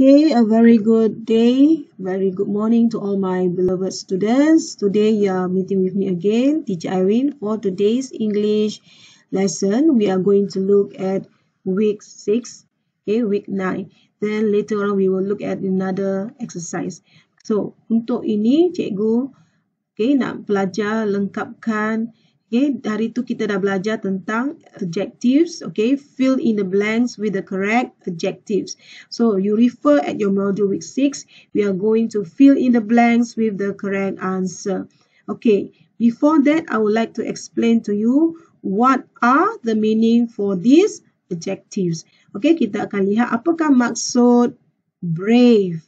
Okay, a very good day, very good morning to all my beloved students. Today you are meeting with me again, Teacher Irene. For today's English lesson, we are going to look at week 6, okay, week 9. Then later on we will look at another exercise. So, untuk ini, cikgu okay, nak pelajar lengkapkan Okay, dari itu kita dah belajar tentang adjectives. Okay, fill in the blanks with the correct adjectives. So, you refer at your module week six. We are going to fill in the blanks with the correct answer. Okay, before that, I would like to explain to you what are the meaning for these adjectives. Okay, kita akan lihat apakah maksud brave,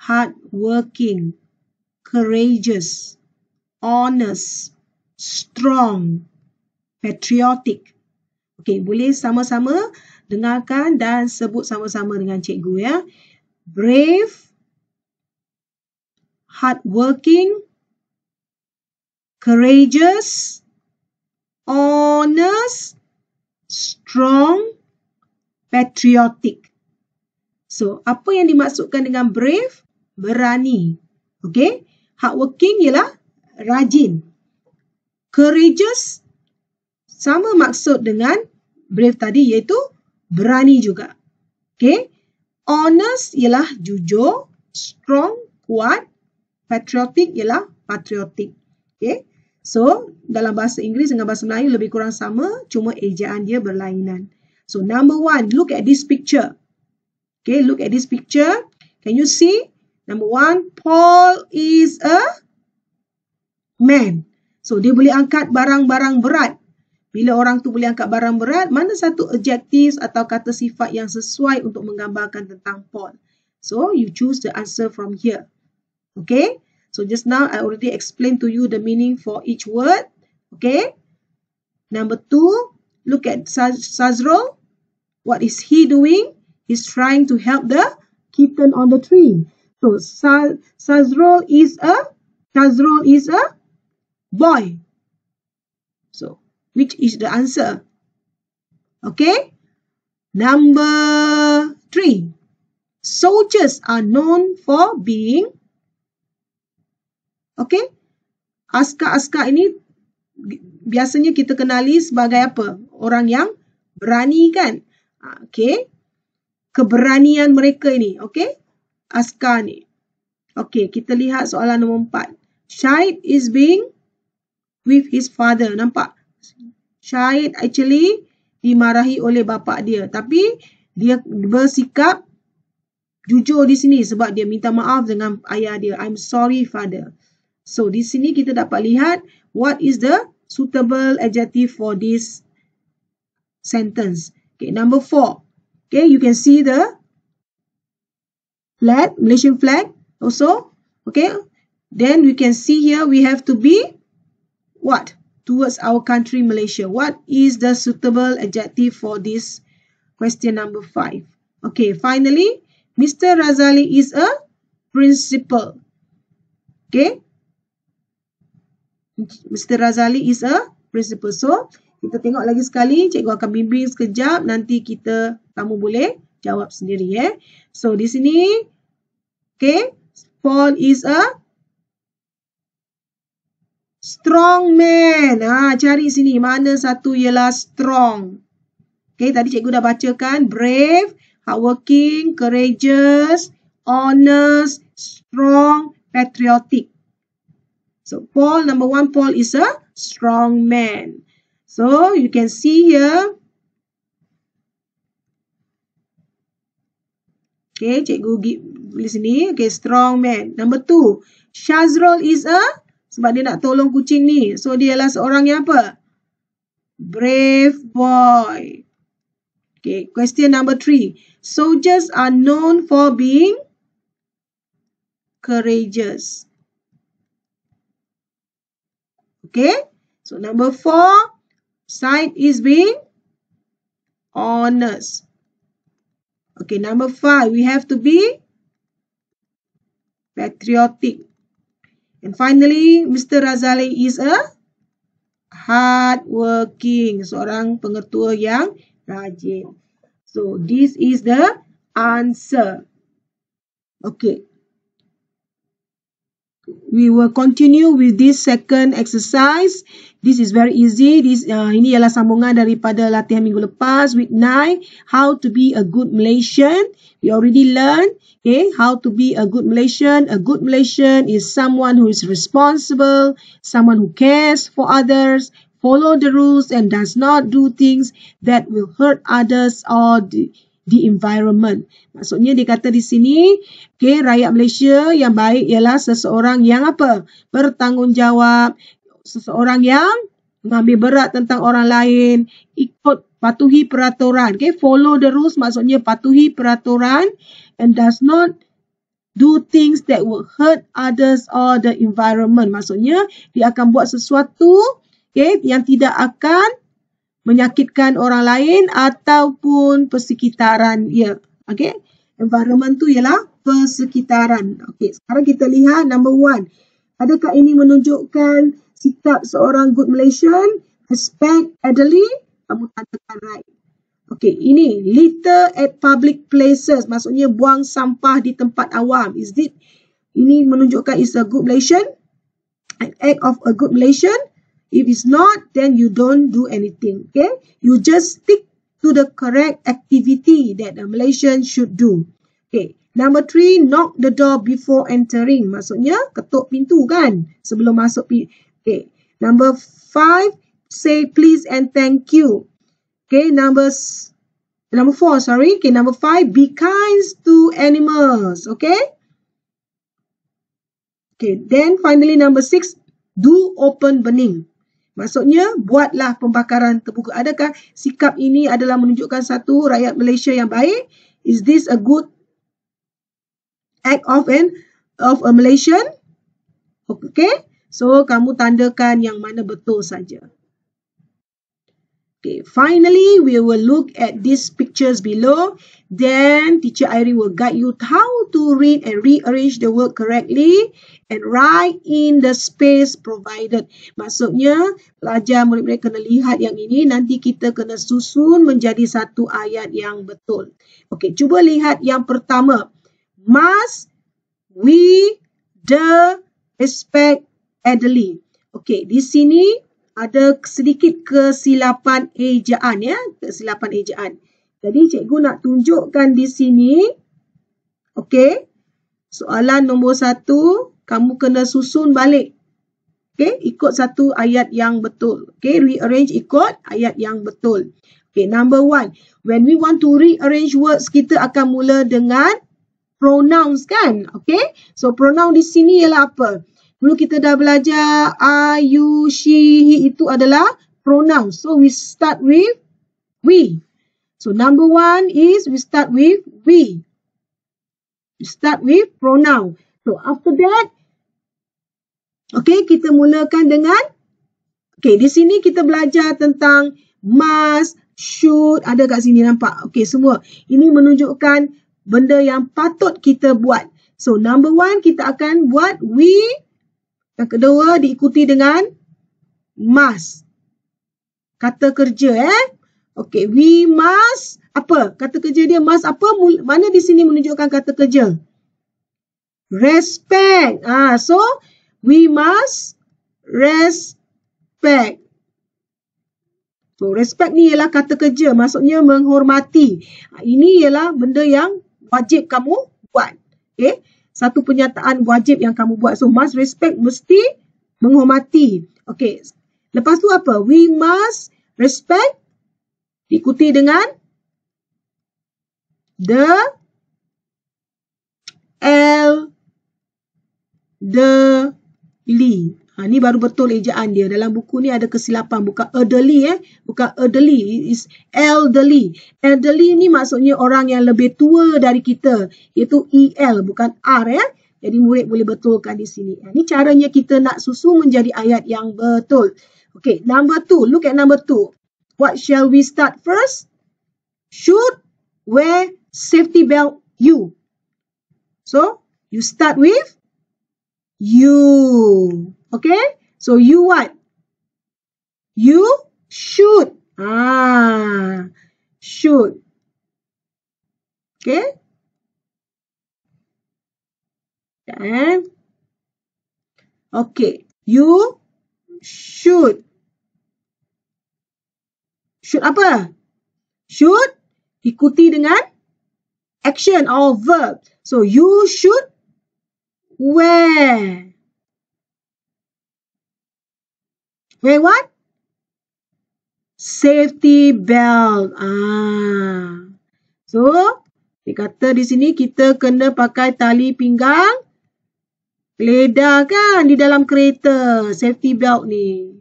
hardworking, courageous, honest, strong, patriotic. Okey, boleh sama-sama dengarkan dan sebut sama-sama dengan cikgu ya. Brave, hardworking, courageous, honest, strong, patriotic. So, apa yang dimaksudkan dengan brave? Berani. Okay. hardworking ialah rajin, courageous sama maksud dengan brave tadi iaitu berani juga. Okay. Honest ialah jujur, strong, kuat, patriotic ialah patriotic. Okay. So, dalam bahasa Inggeris dengan bahasa Melayu lebih kurang sama, cuma ejaan dia berlainan. So, number one, look at this picture. Okay, look at this picture. Can you see? Number one, Paul is a man. So dia boleh angkat barang-barang berat. Bila orang tu boleh angkat barang berat, mana satu adjective atau kata sifat yang sesuai untuk menggambarkan tentang Paul? So you choose the answer from here. Okay? So just now I already explain to you the meaning for each word. Okay? Number two, look at Sazro. What is he doing? He's trying to help the kitten on the tree. So Sazro is a Sazro is a boy. So, which is the answer? Okay. Number three. Soldiers are known for being. Okay. Askar-askar ini biasanya kita kenali sebagai apa? Orang yang berani kan? Okay. Keberanian mereka ini. Okay. Askar ni. Okay. Kita lihat soalan nombor empat. Syahid is being with his father. Nampak? Syahid actually dimarahi oleh bapa dia. Tapi dia bersikap jujur di sini sebab dia minta maaf dengan ayah dia. I'm sorry father. So di sini kita dapat lihat what is the suitable adjective for this sentence. Okay, number four. Okay, you can see the flag, Malaysian flag also. Okay, then we can see here we have to be what towards our country Malaysia. What is the suitable adjective for this question number five? Okay, finally, Mr. Razali is a principal. Okay, Mr. Razali is a principal. So kita tengok lagi sekali. Cikgu akan bimbing sekejap. Nanti kita kamu boleh jawab sendiri. Eh, so di sini, okay, Paul is a Strong man. Ha, cari sini. Mana satu ialah strong. Okay, tadi cikgu dah bacakan. Brave, hardworking, courageous, honest, strong, patriotic. So, Paul, number one, Paul is a strong man. So, you can see here. Okay, cikgu give, sini. Okay, strong man. Number two, Shazrol is a sebab dia nak tolong kucing ni. So dia adalah seorang yang apa? Brave boy. Okay, question number three. Soldiers are known for being courageous. Okay, so number four, side is being honest. Okay, number five, we have to be patriotic. And finally, Mr. Razali is a hard working, seorang pengertua yang rajin. So, this is the answer. Okay. We will continue with this second exercise. This is very easy. This uh, ini ialah sambungan daripada latihan minggu lepas with nine. How to be a good Malaysian? We already learned. Okay, how to be a good Malaysian? A good Malaysian is someone who is responsible, someone who cares for others, follow the rules, and does not do things that will hurt others or. The, the environment. Maksudnya dia kata di sini, okay, rakyat Malaysia yang baik ialah seseorang yang apa? Bertanggungjawab, seseorang yang mengambil berat tentang orang lain, ikut patuhi peraturan. Okay, follow the rules maksudnya patuhi peraturan and does not do things that will hurt others or the environment. Maksudnya dia akan buat sesuatu okay, yang tidak akan menyakitkan orang lain ataupun persekitaran ya. Okey. Environment tu ialah persekitaran. Okey, sekarang kita lihat number one. Adakah ini menunjukkan sikap seorang good Malaysian? Respect elderly, kamu tandakan right. Okey, ini litter at public places. Maksudnya buang sampah di tempat awam. Is it? Ini menunjukkan is a good Malaysian? An act of a good Malaysian? If it's not, then you don't do anything. Okay? You just stick to the correct activity that a Malaysian should do. Okay. Number three, knock the door before entering. Maksudnya, ketuk pintu kan? Sebelum masuk pintu. Okay. Number five, say please and thank you. Okay. Number number four, sorry. Okay. Number five, be kind to animals. Okay. Okay. Then finally, number six, do open burning. Maksudnya buatlah pembakaran terbuka. Adakah sikap ini adalah menunjukkan satu rakyat Malaysia yang baik? Is this a good act of an of a Malaysian? Okay, so kamu tandakan yang mana betul saja. Okay, finally, we will look at these pictures below. Then, teacher Irene will guide you how to read and rearrange the word correctly and write in the space provided. Maksudnya, pelajar murid-murid kena lihat yang ini, nanti kita kena susun menjadi satu ayat yang betul. Okay, cuba lihat yang pertama. Must we the respect elderly? Okay, di sini ada sedikit kesilapan ejaan ya, kesilapan ejaan. Jadi cikgu nak tunjukkan di sini. Okey. Soalan nombor satu, kamu kena susun balik. Okey, ikut satu ayat yang betul. Okey, rearrange ikut ayat yang betul. Okey, number one. When we want to rearrange words, kita akan mula dengan pronouns kan? Okey, so pronoun di sini ialah apa? Dulu kita dah belajar I, you, she, he itu adalah pronoun. So we start with we. So number one is we start with we. We start with pronoun. So after that, okay kita mulakan dengan okay di sini kita belajar tentang must, should ada kat sini nampak okay semua ini menunjukkan benda yang patut kita buat. So number one kita akan buat we yang kedua diikuti dengan must. Kata kerja eh. Okay, we must apa? Kata kerja dia must apa? Mana di sini menunjukkan kata kerja? Respect. Ah, so we must respect. So, respect ni ialah kata kerja, maksudnya menghormati. Ah, ini ialah benda yang wajib kamu buat. Okay satu pernyataan wajib yang kamu buat. So must respect mesti menghormati. Okay. Lepas tu apa? We must respect diikuti dengan the L the elderly. Ha, ni baru betul ejaan dia. Dalam buku ni ada kesilapan. Bukan elderly eh. Bukan elderly. is elderly. Elderly ni maksudnya orang yang lebih tua dari kita. Iaitu EL bukan R eh. Jadi murid boleh betulkan di sini. Ha, ni caranya kita nak susu menjadi ayat yang betul. Okay number two. Look at number two. What shall we start first? Should wear safety belt you. So you start with you. Okay? So, you what? You should. Ah, should. Okay? Then, okay. You should. Should apa? Should ikuti dengan action or verb. So, you should wear. Hey, what? Safety belt. Ah. So, dia kata di sini kita kena pakai tali pinggang. Keledar kan di dalam kereta. Safety belt ni.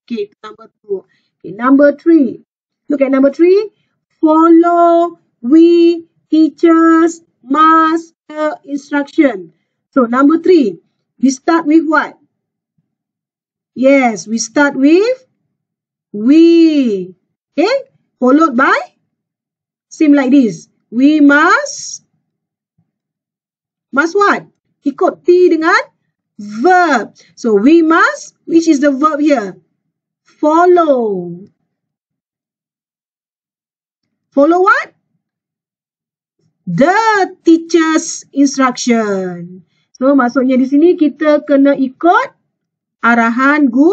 Okay, itu number two. Okay, number three. Look at number three. Follow we teachers master instruction. So, number three. We start with what? Yes, we start with we. Okay? Followed by same like this. We must must what? Ikut T dengan verb. So we must, which is the verb here? Follow. Follow what? The teacher's instruction. So maksudnya di sini kita kena ikut arahan gu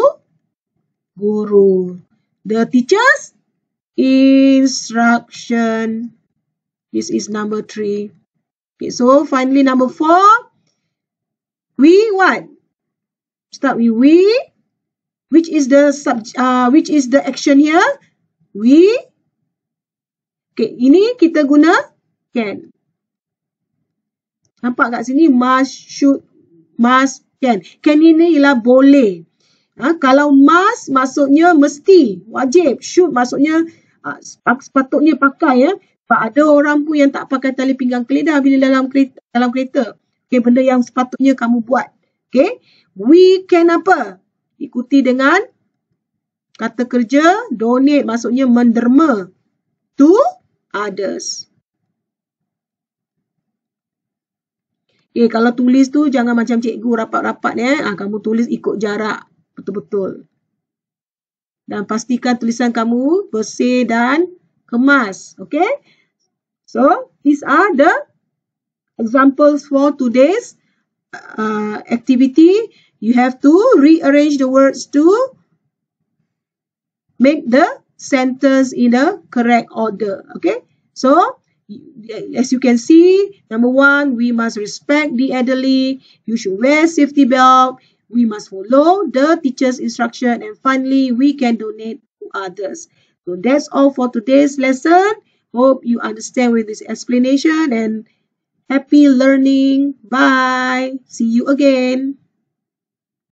guru. The teacher's instruction. This is number three. Okay, so finally number four. We what? Start with we. Which is the sub? Uh, which is the action here? We. Okay, ini kita guna can. Nampak kat sini must, should, must, kan kanina ialah boleh ha, kalau must maksudnya mesti wajib should maksudnya uh, sepatutnya pakai ya sebab ada orang pun yang tak pakai tali pinggang keledar bila dalam kereta dalam kereta okey benda yang sepatutnya kamu buat Okay, we can apa ikuti dengan kata kerja donate maksudnya menderma to others Eh, kalau tulis tu jangan macam cikgu rapat-rapat ya. Ha, kamu tulis ikut jarak betul-betul. Dan pastikan tulisan kamu bersih dan kemas. Okay? So, these are the examples for today's uh, activity. You have to rearrange the words to make the sentence in the correct order. Okay? So, as you can see, number one, we must respect the elderly. You should wear safety belt. We must follow the teacher's instruction. And finally, we can donate to others. So that's all for today's lesson. Hope you understand with this explanation and happy learning. Bye. See you again.